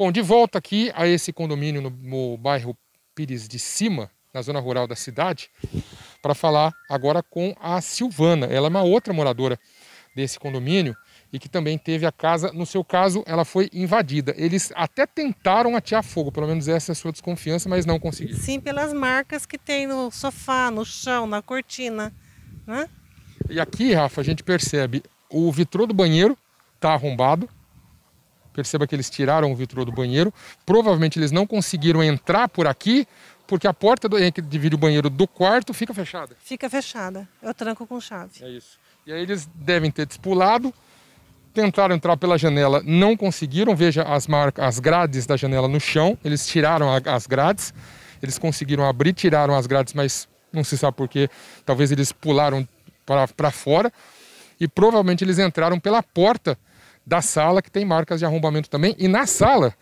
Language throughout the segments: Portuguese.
Bom, de volta aqui a esse condomínio no, no bairro Pires de Cima, na zona rural da cidade, para falar agora com a Silvana. Ela é uma outra moradora desse condomínio e que também teve a casa, no seu caso, ela foi invadida. Eles até tentaram atear fogo, pelo menos essa é a sua desconfiança, mas não conseguiram. Sim, pelas marcas que tem no sofá, no chão, na cortina, né? E aqui, Rafa, a gente percebe o vitrô do banheiro está arrombado, Perceba que eles tiraram o vitrô do banheiro. Provavelmente eles não conseguiram entrar por aqui, porque a porta do, que divide o banheiro do quarto fica fechada. Fica fechada. Eu tranco com chave. É isso. E aí eles devem ter despulado, tentaram entrar pela janela, não conseguiram. Veja as marcas, as grades da janela no chão. Eles tiraram a, as grades. Eles conseguiram abrir, tiraram as grades, mas não se sabe porquê. Talvez eles pularam para fora. E provavelmente eles entraram pela porta da sala, que tem marcas de arrombamento também. E na sala,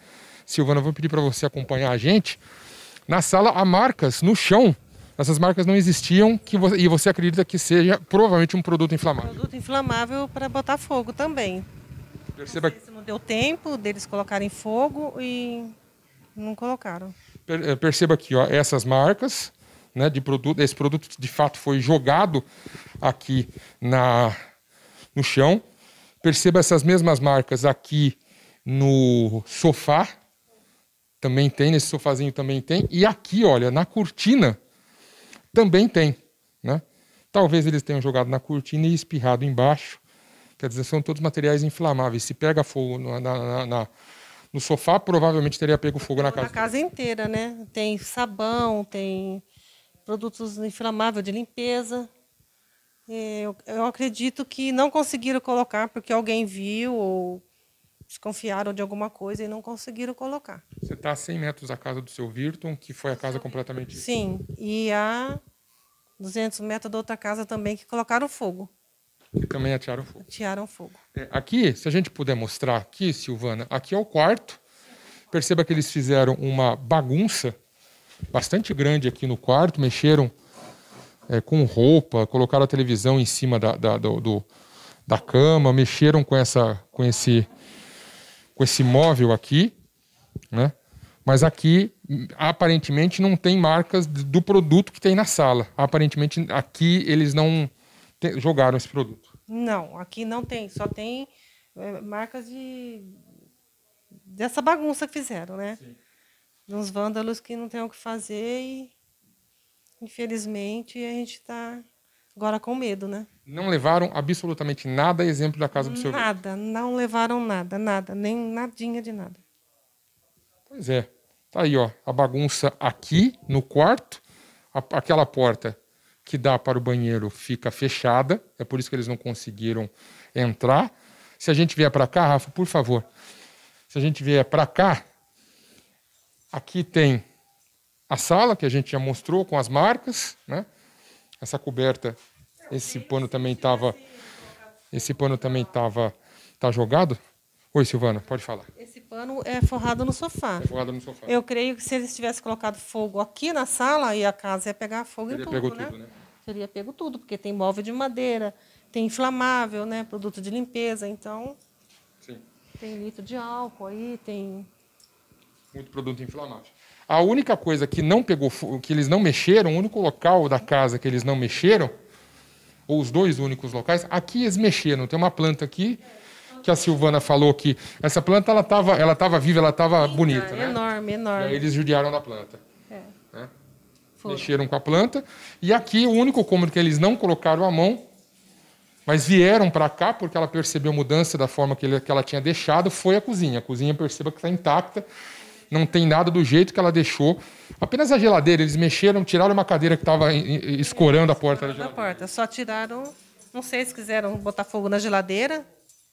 Silvana, eu vou pedir para você acompanhar a gente. Na sala há marcas no chão. Essas marcas não existiam que você, e você acredita que seja provavelmente um produto inflamável. produto inflamável para botar fogo também. Perceba que não deu tempo deles colocarem fogo e não colocaram. Per, eh, perceba aqui, ó, essas marcas né, de produto, esse produto de fato foi jogado aqui na, no chão. Perceba essas mesmas marcas aqui no sofá, também tem, nesse sofazinho também tem, e aqui, olha, na cortina também tem, né? Talvez eles tenham jogado na cortina e espirrado embaixo. Quer dizer, são todos materiais inflamáveis. Se pega fogo na, na, na no sofá, provavelmente teria pego fogo na casa. Na casa inteira, né? Tem sabão, tem produtos inflamáveis de limpeza. É, eu, eu acredito que não conseguiram colocar porque alguém viu ou desconfiaram de alguma coisa e não conseguiram colocar. Você está a 100 metros da casa do seu Virton, que foi a casa completamente... Sim, e a 200 metros da outra casa também, que colocaram fogo. E também atearam fogo. Atearam fogo. É, aqui, se a gente puder mostrar aqui, Silvana, aqui é o quarto. Perceba que eles fizeram uma bagunça bastante grande aqui no quarto, mexeram é, com roupa, colocaram a televisão em cima da, da, do, do, da cama, mexeram com, essa, com, esse, com esse móvel aqui, né? Mas aqui, aparentemente, não tem marcas do produto que tem na sala. Aparentemente, aqui eles não te, jogaram esse produto. Não, aqui não tem. Só tem é, marcas de dessa bagunça que fizeram, né? Sim. Uns vândalos que não tem o que fazer e infelizmente, a gente está agora com medo, né? Não levaram absolutamente nada exemplo da casa do senhor. Nada, não levaram nada, nada, nem nadinha de nada. Pois é. Tá aí, ó, a bagunça aqui no quarto, a, aquela porta que dá para o banheiro fica fechada, é por isso que eles não conseguiram entrar. Se a gente vier para cá, Rafa, por favor. Se a gente vier para cá, aqui tem a sala, que a gente já mostrou com as marcas. Né? Essa coberta, esse pano também estava. Esse pano também estava. Tá jogado? Oi, Silvana, pode falar. Esse pano é forrado no sofá. É forrado no sofá. Eu creio que se eles tivessem colocado fogo aqui na sala, e a casa ia pegar fogo Teria em tudo, pego né? tudo, né? Teria pego tudo, porque tem móvel de madeira, tem inflamável, né? Produto de limpeza, então... Sim. Tem litro de álcool aí, tem muito produto inflamável. A única coisa que não pegou, que eles não mexeram, o único local da casa que eles não mexeram, ou os dois únicos locais, aqui eles mexeram. Tem uma planta aqui que a Silvana falou que essa planta ela estava ela tava viva, ela estava bonita, né? Enorme, enorme. eles judiaram da planta. É. Né? Mexeram com a planta. E aqui o único cômodo que eles não colocaram a mão, mas vieram para cá porque ela percebeu a mudança da forma que, ele, que ela tinha deixado, foi a cozinha. A cozinha perceba que está intacta não tem nada do jeito que ela deixou. Apenas a geladeira, eles mexeram, tiraram uma cadeira que estava escorando a porta da geladeira. porta, só tiraram, não sei se quiseram botar fogo na geladeira,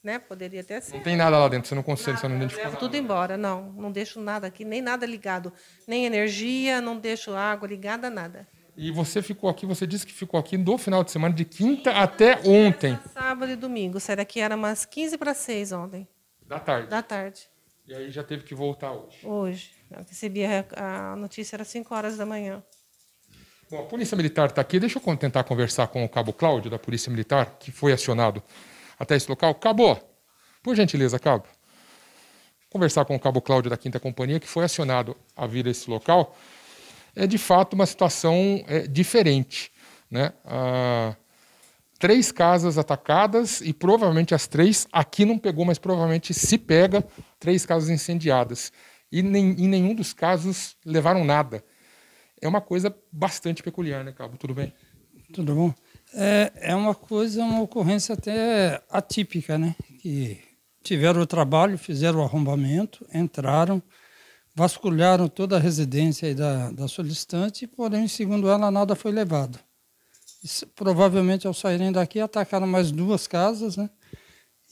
né? Poderia até ser. Não tem nada lá dentro, você não consegue, nada, você não identifica. Levo tudo embora, não, não deixo nada aqui, nem nada ligado, nem energia, não deixo água ligada, nada. E você ficou aqui, você disse que ficou aqui do final de semana, de quinta até ontem. Sábado e domingo, será que era umas 15 para 6 ontem? Da tarde. Da tarde. E aí já teve que voltar hoje. Hoje. Eu recebi a, a notícia, era 5 horas da manhã. Bom, a Polícia Militar está aqui. Deixa eu tentar conversar com o Cabo Cláudio, da Polícia Militar, que foi acionado até esse local. Cabo, por gentileza, Cabo. Conversar com o Cabo Cláudio da Quinta Companhia, que foi acionado a vir a esse local. É de fato uma situação é, diferente. Né? Ah, três casas atacadas e provavelmente as três, aqui não pegou, mas provavelmente se pega, três casas incendiadas. E nem, em nenhum dos casos levaram nada. É uma coisa bastante peculiar, né, Cabo? Tudo bem? Tudo bom. É, é uma coisa, uma ocorrência até atípica, né? Que tiveram o trabalho, fizeram o arrombamento, entraram, vasculharam toda a residência da, da solicitante, porém, segundo ela, nada foi levado provavelmente, ao saírem daqui, atacaram mais duas casas, né?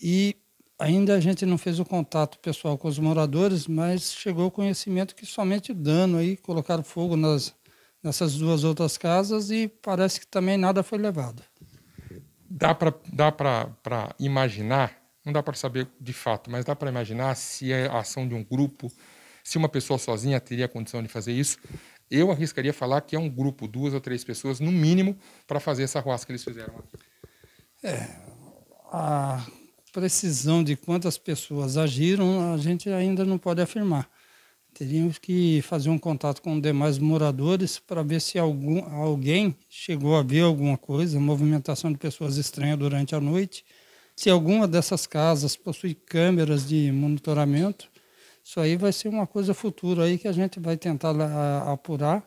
E ainda a gente não fez o contato pessoal com os moradores, mas chegou o conhecimento que somente dano aí, colocaram fogo nas, nessas duas outras casas e parece que também nada foi levado. Dá para dá para imaginar, não dá para saber de fato, mas dá para imaginar se é a ação de um grupo, se uma pessoa sozinha teria a condição de fazer isso. Eu arriscaria falar que é um grupo, duas ou três pessoas, no mínimo, para fazer essa roça que eles fizeram aqui. É, a precisão de quantas pessoas agiram, a gente ainda não pode afirmar. Teríamos que fazer um contato com demais moradores para ver se algum, alguém chegou a ver alguma coisa, movimentação de pessoas estranhas durante a noite, se alguma dessas casas possui câmeras de monitoramento isso aí vai ser uma coisa futura aí que a gente vai tentar ah, apurar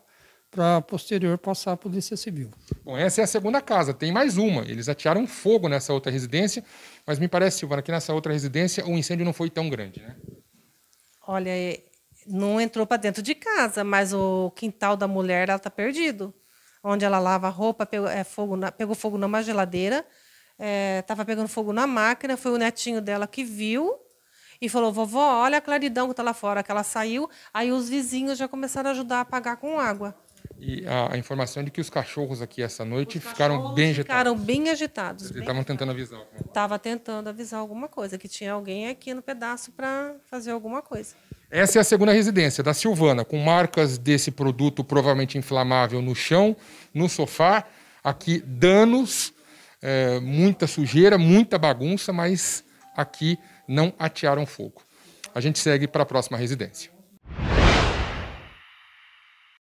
para posterior passar a Polícia Civil. Bom, essa é a segunda casa, tem mais uma. Eles atearam fogo nessa outra residência, mas me parece, Silvana, que nessa outra residência o incêndio não foi tão grande, né? Olha, é, não entrou para dentro de casa, mas o quintal da mulher ela tá perdido. Onde ela lava roupa, pegou, é, fogo na, pegou fogo numa geladeira, estava é, pegando fogo na máquina, foi o netinho dela que viu e falou: Vovó, olha a claridão que está lá fora, que ela saiu. Aí os vizinhos já começaram a ajudar a apagar com água. E a, informação de que os cachorros aqui essa noite ficaram bem agitados. Ficaram bem agitados. Eles estavam tentando avisar alguma coisa. Estava tentando avisar alguma coisa, que tinha alguém aqui no pedaço para fazer alguma coisa. Essa é a segunda residência, da Silvana, com marcas desse produto provavelmente inflamável no chão, no sofá. Aqui, danos, é, muita sujeira, muita bagunça, mas aqui não atearam fogo. A gente segue para a próxima residência.